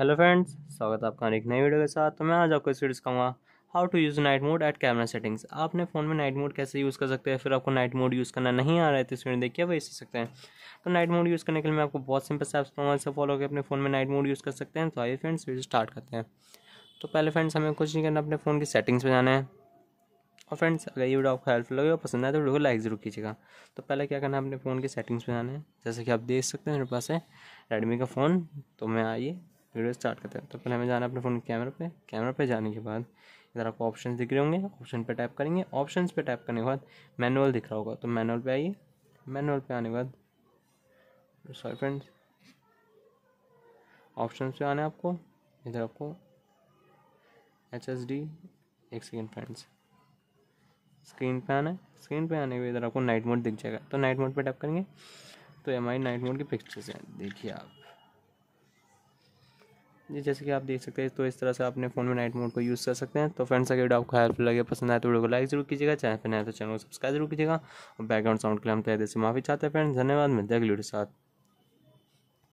hello friends स्वागत है आपका एक नई वीडियो के साथ तो मैं आज आपको इस वीडियो सिखाऊंगा how to use night mode at camera settings आपने फ़ोन में नाइट मोड कैसे यूज़ कर सकते हैं फिर आपको नाइट मोड यूज़ करना नहीं आ रहा है तो इस वीडियो देखिए वही सीख सकते हैं तो नाइट मोड यूज़ करने के लिए मैं आपको बहुत सिंपल स्टेप्स बताऊँगा इसे फॉलो करके अपने फ़ोन में नाइट मोड यूज़ कर सकते हैं तो आइए फ्रेंड्स वीडियो स्टार्ट करते हैं तो पहले फ्रेंड्स हमें कुछ नहीं करना अपने फ़ोन की सेटिंग्स में जाना है और फ्रेंड्स अगर ये वीडियो आपको हेल्पफुल लगे और पसंद आए तो वीडियो को लाइक ज़रूर कीजिएगा तो पहले क्या करना है अपने फ़ोन की सेटिंग्स में जाना है जैसे कि आप देख सकते हैं मेरे पास है रेडमी का फ़ोन तो मैं आइए वीडियो स्टार्ट करते हैं तो पहले हमें जाना अपने फ़ोन के कैमरा पे कैमरा पे जाने के बाद इधर आपको ऑप्शन दिख रहे होंगे ऑप्शन पे टैप करेंगे ऑप्शन पे टैप करने के बाद मैनुअल दिख रहा होगा तो मैनुअल पे आइए मैनुअल पे आने के बाद सॉरी फ्रेंड्स ऑप्शन पे आने आपको इधर आपको एच एस डी एक सेकेंड फ्रेंड्स स्क्रीन पे आना है स्क्रीन पे आने के इधर आपको नाइट मोड दिख जाएगा तो नाइट मोड पे टैप करेंगे तो एम आई नाइट मोड की पिक्चर्स हैं देखिए आप जैसे कि आप देख सकते हैं तो इस तरह से अपने फ़ोन में नाइट मोड को यूज़ कर सकते हैं तो फ्रेंड्स अगर वीडियो आपको हेल्पफुल लगे पसंद आए तो वीडियो को लाइक जरूर कीजिएगा चैनल पर नया तो चैनल को सब्सक्राइब जरूर कीजिएगा और बैकग्राउंड साउंड के लिए हम तय से माफ़ी चाहते हैं फ्रेंड्स धन्यवाद मिलते हैं अगली वीडियो साथ